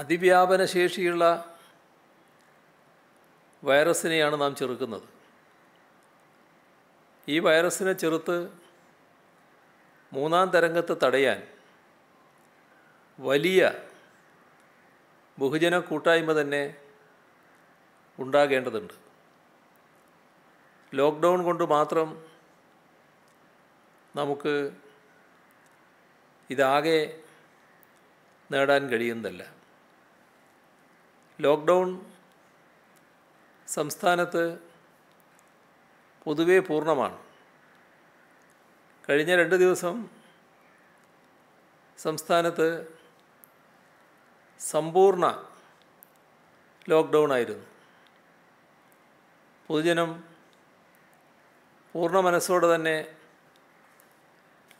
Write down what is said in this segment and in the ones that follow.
അതിവ്യാപന ശേഷിയുള്ള വൈറസിനെയാണ് നാം ചെറുക്കുന്നത് ഈ വൈറസിനെ ചെറുത്ത് മൂന്നാം തരംഗത്തെ തടയാൻ വലിയ ബഹുജന കൂട്ടായ്മ തന്നെ ഉണ്ടാകേണ്ടതുണ്ട് ലോക്ക്ഡൗൺ കൊണ്ട് മാത്രം നമുക്ക് ഇതാകെ നേടാൻ കഴിയുന്നതല്ല ലോക്ക്ഡൗൺ സംസ്ഥാനത്ത് പൊതുവേ പൂർണ്ണമാണ് കഴിഞ്ഞ രണ്ട് ദിവസം സംസ്ഥാനത്ത് സമ്പൂർണ്ണ ലോക്ക്ഡൗൺ ആയിരുന്നു പൊതുജനം പൂർണ്ണ മനസ്സോടെ തന്നെ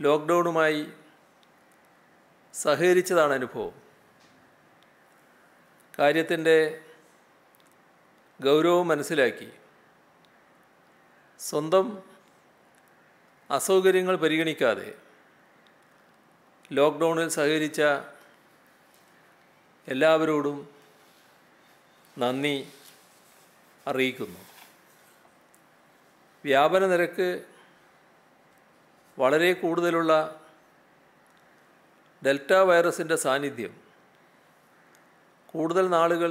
ലോക്ക്ഡൗണുമായി സഹകരിച്ചതാണ് അനുഭവം കാര്യത്തിൻ്റെ ഗൗരവം മനസ്സിലാക്കി സ്വന്തം അസൗകര്യങ്ങൾ പരിഗണിക്കാതെ ലോക്ക്ഡൗണിൽ സഹകരിച്ച എല്ലാവരോടും നന്ദി അറിയിക്കുന്നു വ്യാപന നിരക്ക് വളരെ കൂടുതലുള്ള ഡെൽറ്റ വൈറസിൻ്റെ സാന്നിധ്യം കൂടുതൽ നാളുകൾ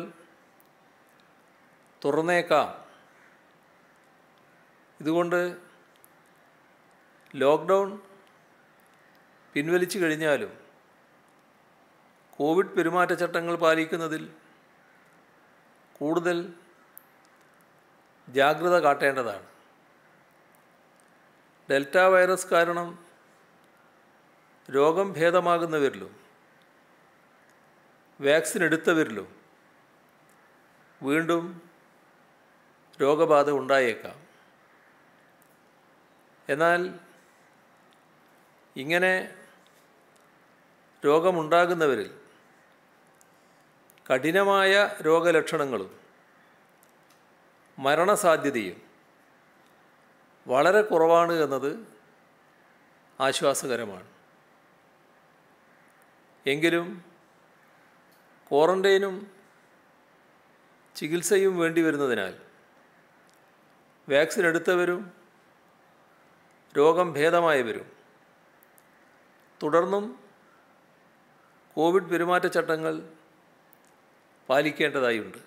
തുറന്നേക്കാം ഇതുകൊണ്ട് ലോക്ക്ഡൗൺ പിൻവലിച്ചു കഴിഞ്ഞാലും കോവിഡ് പെരുമാറ്റച്ചട്ടങ്ങൾ പാലിക്കുന്നതിൽ കൂടുതൽ ജാഗ്രത കാട്ടേണ്ടതാണ് ഡെൽറ്റ വൈറസ് കാരണം രോഗം ഭേദമാകുന്നവരിലും വാക്സിൻ എടുത്തവരിലും വീണ്ടും രോഗബാധ ഉണ്ടായേക്കാം എന്നാൽ ഇങ്ങനെ രോഗമുണ്ടാകുന്നവരിൽ കഠിനമായ രോഗലക്ഷണങ്ങളും മരണസാധ്യതയും വളരെ കുറവാണ് എന്നത് ആശ്വാസകരമാണ് എങ്കിലും ക്വാറന്റൈനും ചികിത്സയും വേണ്ടി വരുന്നതിനാൽ വാക്സിൻ എടുത്തവരും രോഗം ഭേദമായവരും തുടർന്നും കോവിഡ് പെരുമാറ്റച്ചട്ടങ്ങൾ പാലിക്കേണ്ടതായുണ്ട്